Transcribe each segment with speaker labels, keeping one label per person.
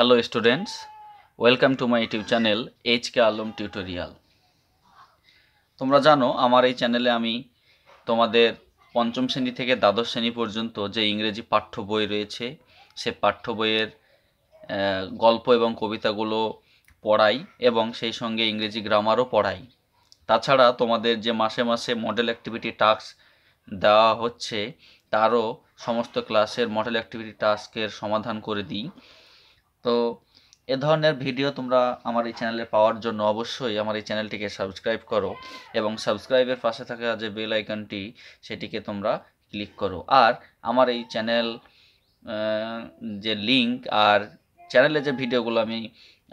Speaker 1: Hello students welcome to my YouTube channel H K Alam tutorial তোমরা জানো আমার এই চ্যানেলে আমি তোমাদের পঞ্চম শ্রেণী থেকে দ্বাদশ শ্রেণী পর্যন্ত যে ইংরেজি পাঠ্য বই রয়েছে সে পাঠ্য বইয়ের গল্প এবং কবিতাগুলো পড়াই এবং সেই সঙ্গে ইংরেজি গ্রামারও পড়াই তাছাড়া তোমাদের যে মাসে মাসে মডেল অ্যাক্টিভিটি টাস্ক দেওয়া হচ্ছে তারও সমস্ত ক্লাসের মডেল অ্যাক্টিভিটি টাস্কের সমাধান করে দিই তো এ ধরনের ভিডিও তোমরা আমার এই চ্যানেলে পাওয়ার জন্য অবশ্যই আমার এই চ্যানেলটিকে সাবস্ক্রাইব করো এবং সাবস্ক্রাইবের পাশে থাকা যে বেল আইকনটি সেটিকে তোমরা ক্লিক করো আর আমার এই চ্যানেল যে লিংক আর চ্যানেলে যে ভিডিওগুলো আমি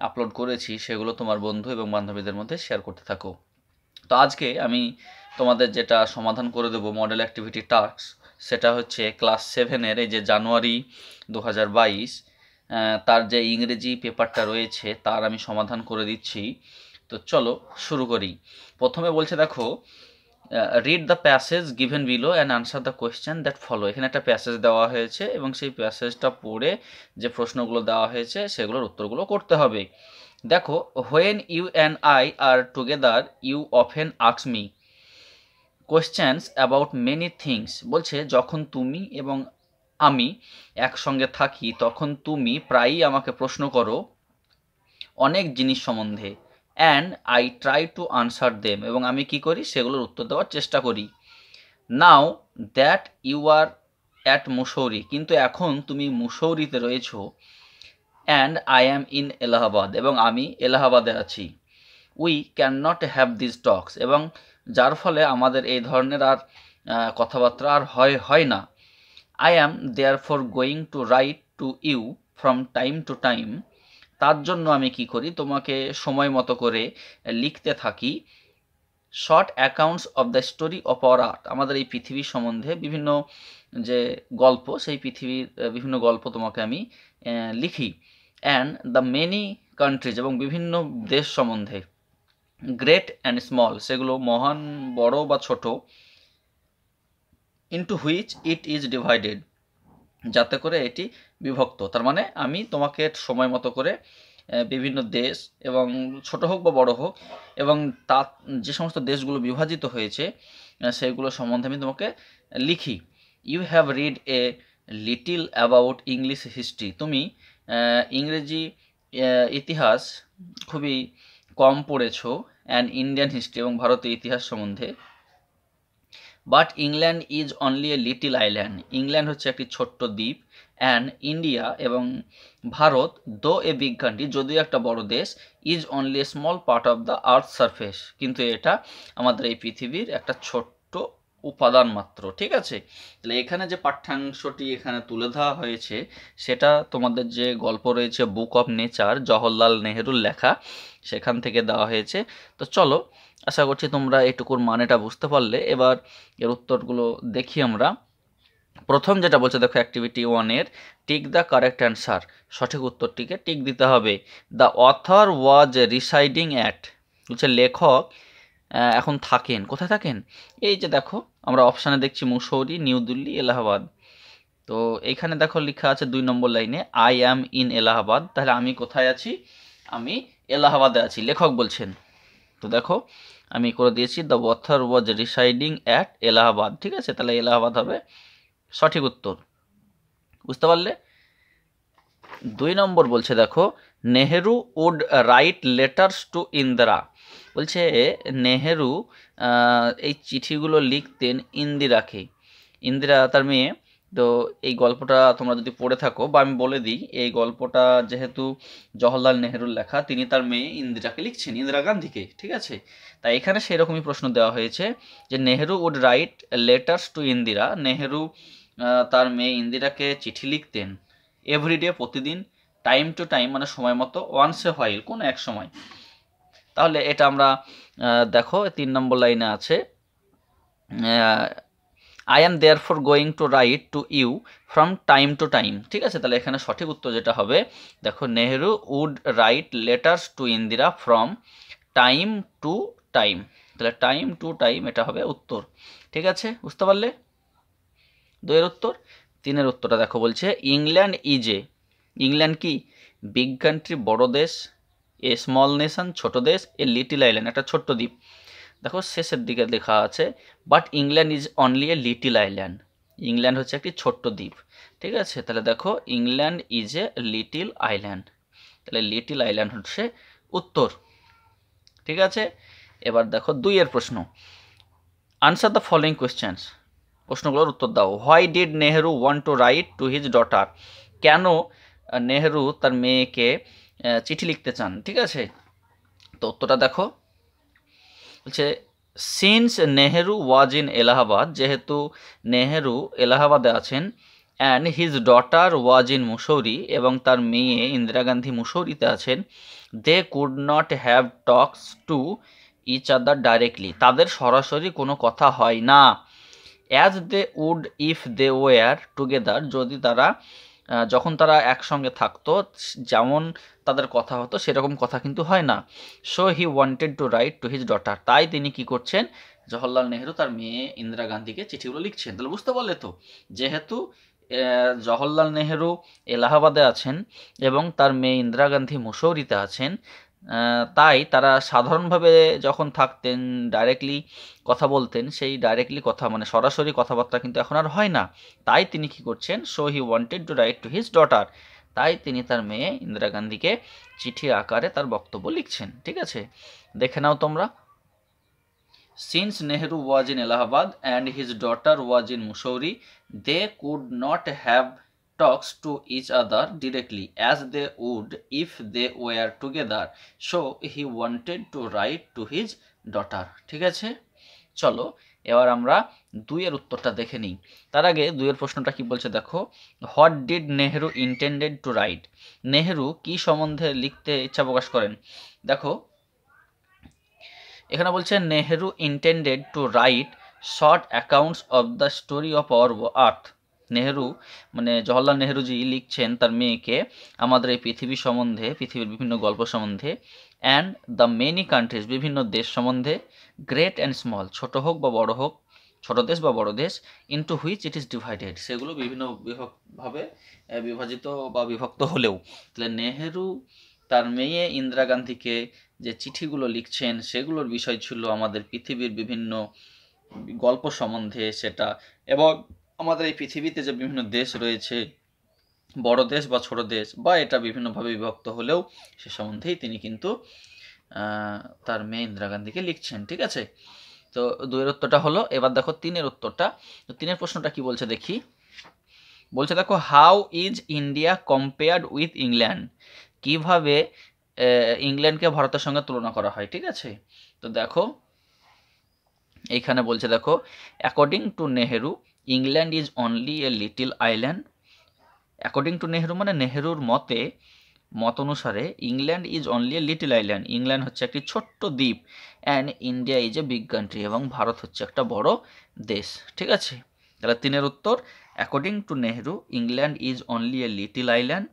Speaker 1: আপলোড করেছি সেগুলো তোমার বন্ধু এবং বান্ধবীদের মধ্যে শেয়ার করতে থাকো তো আজকে আমি তোমাদের যেটা সমাধান করে দেবো মডেল অ্যাক্টিভিটি টাস্ক সেটা হচ্ছে ক্লাস সেভেনের এই যে জানুয়ারি দু তার যে ইংরেজি পেপারটা রয়েছে তার আমি সমাধান করে দিচ্ছি তো চলো শুরু করি প্রথমে বলছে দেখো read the passage given below and answer the question that follow এখানে একটা প্যাসেজ দেওয়া হয়েছে এবং সেই প্যাসেজটা পড়ে যে প্রশ্নগুলো দেওয়া হয়েছে সেগুলোর উত্তরগুলো করতে হবে দেখো when you and I are together you often আক্স me questions about many things বলছে যখন তুমি এবং আমি একসঙ্গে থাকি তখন তুমি প্রায়ই আমাকে প্রশ্ন করো অনেক জিনিস সম্বন্ধে and I try to answer them এবং আমি কি করি সেগুলোর উত্তর দেওয়ার চেষ্টা করি now that you are at Mussoorie কিন্তু এখন তুমি মুসৌরিতে রয়েছ and I am in Allahabad এবং আমি এলাহাবাদে আছি we can not have this talks এবং যার ফলে আমাদের এই ধরনের আর কথাবার্তা আর হয় হয় না I am for going to write to you from time to time তার জন্য আমি কি করি তোমাকে সময় মতো করে লিখতে থাকি short accounts of the story of our art আমাদের এই পৃথিবী সম্বন্ধে বিভিন্ন যে গল্প সেই পৃথিবীর বিভিন্ন গল্প তোমাকে আমি লিখি অ্যান্ড দ্য মেনি কান্ট্রিজ এবং বিভিন্ন দেশ সম্বন্ধে গ্রেট অ্যান্ড স্মল সেগুলো মহান বড় বা ছোট into which it is divided যাতে করে এটি বিভক্ত তার মানে আমি তোমাকে সময় মতো করে বিভিন্ন দেশ এবং ছোট হোক বা বড় হোক এবং তা যে সমস্ত দেশগুলো বিভাজিত হয়েছে সেগুলো সম্বন্ধে আমি তোমাকে লিখি you have read a little about English history তুমি ইংরেজি ইতিহাস খুবই কম পড়েছো অ্যান্ড ইন্ডিয়ান হিস্ট্রি এবং ভারতীয় ইতিহাস সম্বন্ধে but England is only a little island England হচ্ছে একটি ছোট্ট দ্বীপ অ্যান্ড ইন্ডিয়া এবং ভারত দো এ বিগ কান্ট্রি যদিও একটা বড় দেশ is only a small part of the earth surface কিন্তু এটা আমাদের এই পৃথিবীর একটা ছোট্ট উপাদান মাত্র ঠিক আছে তাহলে এখানে যে পাঠ্যাংশটি এখানে তুলে ধরা হয়েছে সেটা তোমাদের যে গল্প রয়েছে বুক অফ নেচার জওহরলাল নেহেরুর লেখা সেখান থেকে দেওয়া হয়েছে তো চলো আশা করছি তোমরা এটুকুর মানেটা বুঝতে পারলে এবার এর উত্তরগুলো দেখি আমরা প্রথম যেটা বলছে দেখো অ্যাক্টিভিটি ওয়ানের টিক দ্য কারেক্ট অ্যান্সার সঠিক উত্তরটিকে টিক দিতে হবে the author was residing at বলছে লেখক এখন থাকেন কোথায় থাকেন এই যে দেখো আমরা অপশানে দেখছি মুসৌরি নিউ দিল্লি এলাহাবাদ তো এখানে দেখো লেখা আছে দুই নম্বর লাইনে আই অ্যাম ইন এলাহাবাদ তাহলে আমি কোথায় আছি আমি এলাহাবাদে আছি লেখক বলছেন তো দেখো আমি করে দিয়েছি the author was residing at Allahabad ঠিক আছে তাহলে এলাহাবাদ হবে সঠিক উত্তর বুঝতে পারলে দুই নম্বর বলছে দেখো Nehru would write letters to Indira বলছে নেহেরু এই চিঠিগুলো লিখতেন ইন্দিরাকে ইন্দিরা তার মেয়ে তো এই গল্পটা তোমরা যদি পড়ে থাকো বা আমি বলে দিই এই গল্পটা যেহেতু জওহরলাল নেহরুর লেখা তিনি তার মেয়ে ইন্দিরাকে লিখছেন ইন্দিরা গান্ধীকে ঠিক আছে তাই এখানে সেরকমই প্রশ্ন দেওয়া হয়েছে যে Nehru would write letters to Indira Nehru তার মেয়ে ইন্দিরাকে চিঠি লিখতেন এভরিডে প্রতিদিন টাইম টু টাইম মানে সময় মতো ওয়ান্স এ হোয়াইল কোনো এক সময় তাহলে এটা আমরা দেখো তিন নম্বর লাইনে আছে I am there for going to write to you from time to time ঠিক আছে তাহলে এখানে সঠিক উত্তর যেটা হবে দেখো Nehru would write letters to Indira from time to time তাহলে টাইম টু টাইম এটা হবে উত্তর ঠিক আছে বুঝতে পারলে দুয়ের উত্তর তিনের উত্তরটা দেখো বলছে ইংল্যান্ড ইজ এ ইংল্যান্ড কি বিগ কান্ট্রি বড় দেশ এ স্মল নেশন ছোট দেশ এ লিটিল আইল্যান্ড একটা ছোট্ট দ্বীপ দেখো শেষের দিকে লেখা আছে but England is only a little island England হচ্ছে একটি ছোট্ট দ্বীপ ঠিক আছে তাহলে দেখো England is a little island তাহলে লিটিল আইল্যান্ড হচ্ছে উত্তর ঠিক আছে এবার দেখো দুইয়ের প্রশ্ন আনসার দ্য ফলোয়িং কোয়েশ্চেন্স প্রশ্নগুলোর উত্তর দাও why did Nehru want to write to his daughter কেন নেহেরু তার মেয়েকে চিঠি লিখতে চান ঠিক আছে তো উত্তরটা দেখো বলছে since Nehru was in Allahabad যেহেতু নেহেরু এলাহাবাদে আছেন and his daughter was in Mussoorie এবং তার মেয়ে ইন্দিরা গান্ধী মুসৌরিতে আছেন they could not have talks to each other directly তাদের সরাসরি কোনো কথা হয় না as they would if they were together যদি তারা যখন তারা একসঙ্গে থাকতো যেমন তাদের কথা হতো সেরকম কথা কিন্তু হয় না so he wanted to write to his daughter তাই তিনি কি করছেন জওহরলাল নেহরু তার মেয়ে ইন্দিরা গান্ধীকে চিঠিগুলো লিখছেন তাহলে বুঝতে পারলে তো যেহেতু জওহরলাল নেহরু এলাহাবাদে আছেন এবং তার মেয়ে ইন্দিরা গান্ধী মুসৌরিতে আছেন তাই তারা সাধারণভাবে যখন থাকতেন ডাইরেক্টলি কথা বলতেন সেই ডাইরেক্টলি কথা মানে সরাসরি কথাবার্তা কিন্তু এখন আর হয় না তাই তিনি কি করছেন so he wanted to write to his daughter তাই তিনি তার মেয়ে ইন্দিরা গান্ধীকে চিঠি আকারে তার বক্তব্য লিখছেন ঠিক আছে দেখে নাও তোমরা since Nehru was in Allahabad and his daughter was in Mussoorie they could not have talks to each other directly as they would if they were together. So he wanted to write to his daughter. ঠিক আছে চলো এবার আমরা দুইয়ের উত্তরটা দেখে নিই তার আগে দুইয়ের প্রশ্নটা কি বলছে দেখো what did Nehru intended to write Nehru কি সম্বন্ধে লিখতে ইচ্ছা প্রকাশ করেন দেখো এখানে বলছে Nehru intended to write short accounts of the story of our earth Nehru মানে জওহরলাল নেহেরুজি লিখছেন তার মেয়েকে আমাদের এই পৃথিবী সম্বন্ধে পৃথিবীর বিভিন্ন গল্প সম্বন্ধে অ্যান্ড দ্য মেনি কান্ট্রিজ বিভিন্ন দেশ সম্বন্ধে গ্রেট অ্যান্ড স্মল ছোট হোক বা বড় হোক ছোট দেশ বা বড় দেশ into which it is divided সেগুলো বিভিন্ন বিভাগভাবে বিভাজিত বা বিভক্ত হলেও তাহলে নেহেরু তার মেয়ে ইন্দিরা গান্ধীকে যে চিঠিগুলো লিখছেন সেগুলোর বিষয় ছিল আমাদের পৃথিবীর বিভিন্ন গল্প সম্বন্ধে সেটা এবং আমাদের এই পৃথিবীতে যে বিভিন্ন দেশ রয়েছে বড় দেশ বা ছোট দেশ বা এটা বিভিন্নভাবে বিভক্ত হলেও সে সম্বন্ধেই তিনি কিন্তু তার মেয়ে ইন্দিরা গান্ধীকে লিখছেন ঠিক আছে তো দুইয়ের উত্তরটা হলো এবার দেখো তিনের উত্তরটা তো তিনের প্রশ্নটা কি বলছে দেখি বলছে দেখো how is India compared with England কিভাবে ইংল্যান্ডকে ভারতের সঙ্গে তুলনা করা হয় ঠিক আছে তো দেখো এইখানে বলছে দেখো according to Nehru England is only a little island according to Nehru মানে নেহেরুর মতে মত অনুসারে England is only a little island England হচ্ছে একটি ছোট্ট দ্বীপ and India is a big country এবং ভারত হচ্ছে একটা বড় দেশ ঠিক আছে তাহলে তিনের উত্তর according to Nehru England is only a little island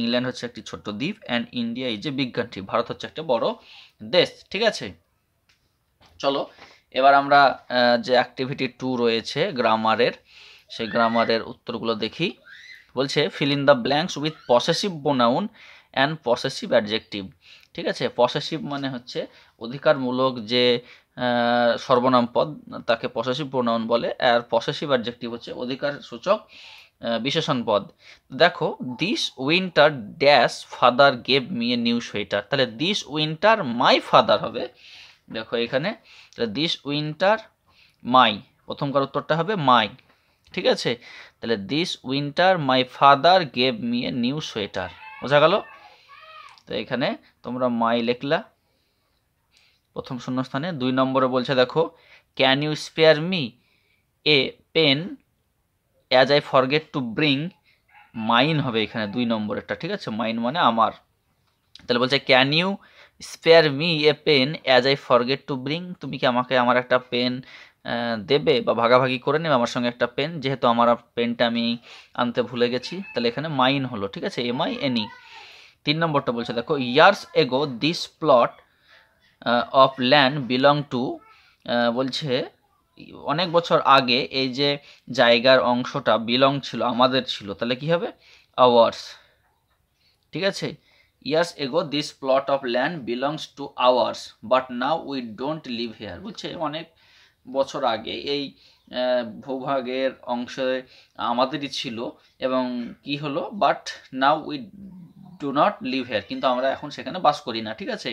Speaker 1: England হচ্ছে একটি ছোট্ট দ্বীপ and India is a big country ভারত হচ্ছে একটা বড় দেশ ঠিক আছে চলো এবার আমরা যে অ্যাক্টিভিটি টু রয়েছে গ্রামারের সেই গ্রামারের উত্তরগুলো দেখি বলছে fill in the blanks with possessive pronoun and possessive adjective ঠিক আছে পসেসিভ মানে হচ্ছে অধিকারমূলক যে সর্বনাম পদ তাকে পসেসিভ বোনাউন বলে আর পসেসিভ অ্যাডজেক্টিভ হচ্ছে অধিকার সূচক বিশেষণ পদ দেখো this winter dash father gave me a new sweater তাহলে দিস উইন্টার মাই ফাদার হবে দেখো এখানে তাহলে দিস উইন্টার মাই প্রথমকার উত্তরটা হবে মাই ঠিক আছে তাহলে this winter my father gave me a new sweater বোঝা গেল তো এখানে তোমরা মাই লেখলা প্রথম শূন্যস্থানে দুই নম্বরে বলছে দেখো can you spare me a pen as I forget to bring mine হবে এখানে দুই নম্বরেরটা ঠিক আছে মাইন মানে আমার তাহলে বলছে can you spare me a pen as I forget to bring তুমি কি আমাকে আমার একটা পেন দেবে বা ভাগাভাগি করে নেবে আমার সঙ্গে একটা পেন যেহেতু আমার পেনটা আমি আনতে ভুলে গেছি তাহলে এখানে মাইন হলো ঠিক আছে এম আই এনি তিন নম্বরটা বলছে দেখো years ago this plot of land belong to বলছে অনেক বছর আগে এই যে জায়গার অংশটা বিলং ছিল আমাদের ছিল তাহলে কি হবে আওয়ার্স ঠিক আছে years ago this plot of land belongs to ours but now we don't live here বুঝছে অনেক বছর আগে এই ভূভাগের অংশে আমাদেরই ছিল এবং কি হলো but now we do not live here কিন্তু আমরা এখন সেখানে বাস করি না ঠিক আছে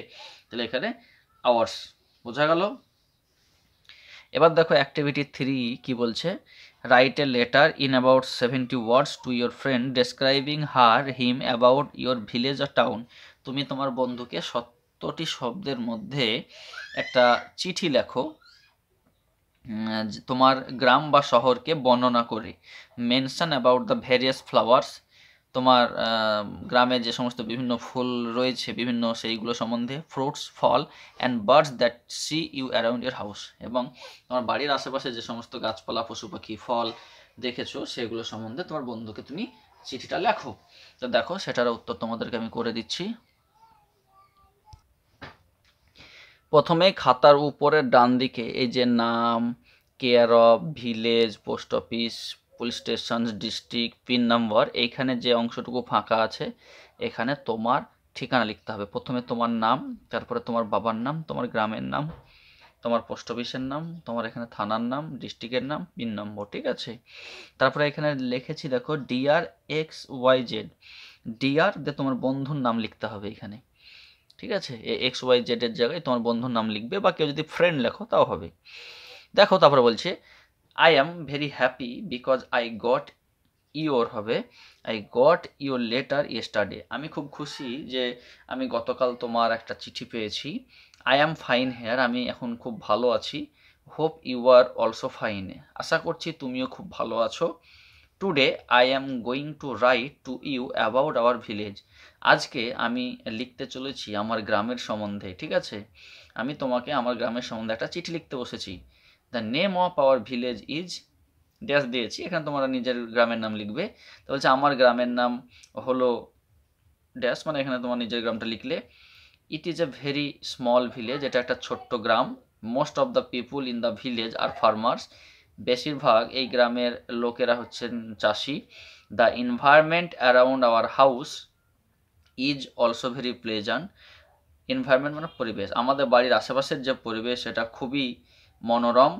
Speaker 1: তাহলে এখানে আওয়ার্স বোঝা গেল এবার দেখো অ্যাক্টিভিটি থ্রি কি বলছে write a letter in about seventy words to your friend describing her him about your village or town তুমি তোমার বন্ধুকে সত্তরটি শব্দের মধ্যে একটা চিঠি লেখো তোমার গ্রাম বা শহরকে বর্ণনা করে mention about the various flowers তোমার গ্রামে যে সমস্ত বিভিন্ন ফুল রয়েছে বিভিন্ন সেইগুলো সম্বন্ধে ফ্রুটস ফল and birds that see you around your house এবং তোমার বাড়ির আশেপাশে যে সমস্ত গাছপালা পশু পাখি ফল দেখেছো সেগুলো সম্বন্ধে তোমার বন্ধুকে তুমি চিঠিটা লেখো তো দেখো সেটার উত্তর তোমাদেরকে আমি করে দিচ্ছি প্রথমে খাতার উপরে ডান দিকে এই যে নাম care of village post office police station district pin number এইখানে যে অংশটুকু ফাঁকা আছে এখানে তোমার ঠিকানা লিখতে হবে প্রথমে তোমার নাম তারপরে তোমার বাবার নাম তোমার গ্রামের নাম তোমার পোস্ট অফিসের নাম তোমার এখানে থানার নাম ডিস্ট্রিক্টের নাম পিন নম্বর ঠিক আছে তারপরে এখানে লিখেছি দেখো DR X Y Z DR দিয়ে তোমার বন্ধুর নাম লিখতে হবে এখানে ঠিক আছে এক্স ওয়াই জেডের জায়গায় তোমার বন্ধুর নাম লিখবে বা কেউ যদি ফ্রেন্ড লেখো তাও হবে দেখো তারপরে বলছে I am very happy because I got your হবে I got your letter yesterday আমি খুব খুশি যে আমি গতকাল তোমার একটা চিঠি পেয়েছি আই অ্যাম ফাইন হেয়ার আমি এখন খুব ভালো আছি hope you are also fine আশা করছি তুমিও খুব ভালো আছো today I am going to write to you about our village আজকে আমি লিখতে চলেছি আমার গ্রামের সম্বন্ধে ঠিক আছে আমি তোমাকে আমার গ্রামের সম্বন্ধে একটা চিঠি লিখতে বসেছি the name of our village is dash দিয়েছি এখানে তোমরা নিজের গ্রামের নাম লিখবে তো বলছে আমার গ্রামের নাম হলো ড্যাশ মানে এখানে তোমার নিজের গ্রামটা লিখলে it is a very small village এটা একটা ছোট্ট গ্রাম most of the people in the village are farmers বেশিরভাগ এই গ্রামের লোকেরা হচ্ছেন চাষি the environment around our house is also very pleasant environment মানে পরিবেশ আমাদের বাড়ির আশেপাশের যে পরিবেশ সেটা খুবই মনোরম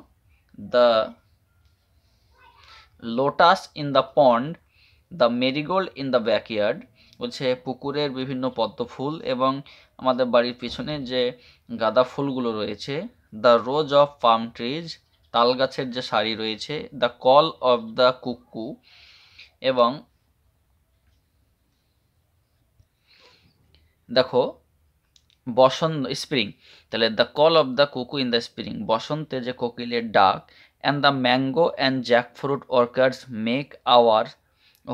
Speaker 1: the lotus in the pond the marigold in the backyard বলছে পুকুরের বিভিন্ন পদ্ম ফুল এবং আমাদের বাড়ির পিছনে যে গাঁদা ফুলগুলো রয়েছে the rose of palm trees তাল গাছের যে শাড়ি রয়েছে the call of the cuckoo এবং দেখো বসন্ত স্প্রিং তাহলে the call of the cuckoo in the spring বসন্তে যে কোকিলের ডাক and the mango and jackfruit orchards make our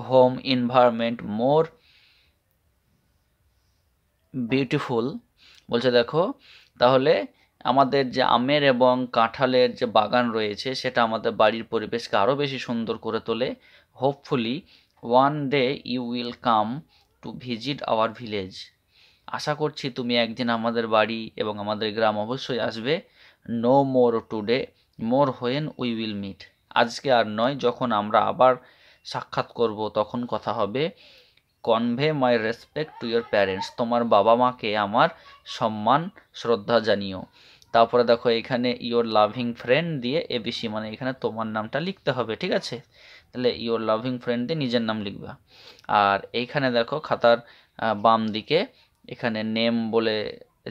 Speaker 1: home environment more beautiful বলছে দেখো তাহলে আমাদের যে আমের এবং কাঁঠালের যে বাগান রয়েছে সেটা আমাদের বাড়ির পরিবেশকে আরও বেশি সুন্দর করে তোলে hopefully one day you will come to visit our village আশা করছি তুমি একদিন আমাদের বাড়ি এবং আমাদের গ্রাম অবশ্যই আসবে no more today more when we will meet আজকে আর নয় যখন আমরা আবার সাক্ষাৎ করব তখন কথা হবে convey my respect to your parents তোমার বাবা মাকে আমার সম্মান শ্রদ্ধা জানিও তারপরে দেখো এখানে ইয়োর লাভিং ফ্রেন্ড দিয়ে এবিসি মানে এখানে তোমার নামটা লিখতে হবে ঠিক আছে তাহলে ইয়োর লাভিং ফ্রেন্ড দিয়ে নিজের নাম লিখবা আর এইখানে দেখো খাতার বাম দিকে এখানে নেম বলে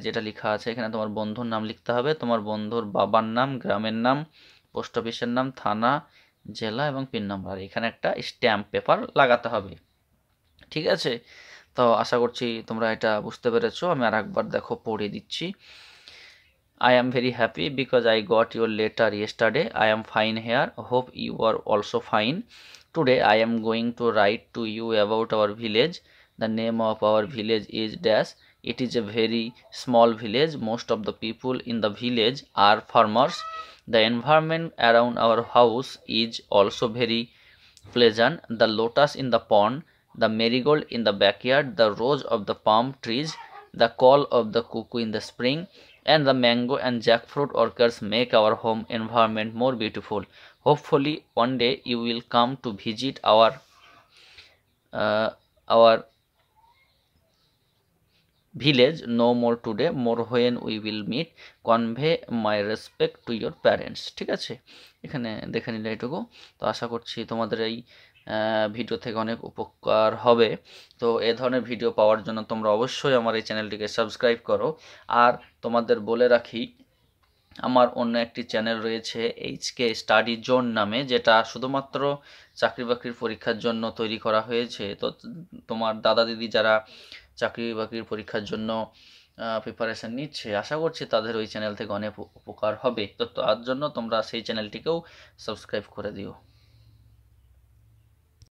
Speaker 1: যেটা লেখা আছে এখানে তোমার বন্ধুর নাম লিখতে হবে তোমার বন্ধুর বাবার নাম গ্রামের নাম পোস্ট অফিসের নাম থানা জেলা এবং পিন নাম্বার এখানে একটা স্ট্যাম্প পেপার লাগাতে হবে ঠিক আছে তো আশা করছি তোমরা এটা বুঝতে পেরেছো আমি আর একবার দেখো পড়ে দিচ্ছি I am very happy because I got your letter yesterday I am fine here hope you are also fine today I am going to write to you about our village the name of our village is dash it is a very small village most of the people in the village are farmers the environment around our house is also very pleasant the lotus in the pond the marigold in the backyard the rose of the palm trees the call of the cuckoo in the spring and the mango and jackfruit orchards make our home environment more beautiful hopefully one day you will come to visit our uh, our village no more today more when we will meet convey my respect to your parents ঠিক আছে এখানে দেখে নিলে এটুকু তো আশা করছি তোমাদের এই ভিডিও থেকে অনেক উপকার হবে তো এ ধরনের ভিডিও পাওয়ার জন্য তোমরা অবশ্যই আমার এই চ্যানেলটিকে সাবস্ক্রাইব করো আর তোমাদের বলে রাখি আমার অন্য একটি চ্যানেল রয়েছে এইচকে স্টাডি জোন নামে যেটা শুধুমাত্র চাকরি বাকরির পরীক্ষার জন্য তৈরি করা হয়েছে তো তোমার দাদা দিদি যারা চাকরি বাকরির পরীক্ষার জন্য প্রিপারেশান নিচ্ছে আশা করছি তাদের ওই চ্যানেল থেকে অনেক উপকার হবে তো তার জন্য তোমরা সেই চ্যানেলটিকেও সাবস্ক্রাইব করে দিও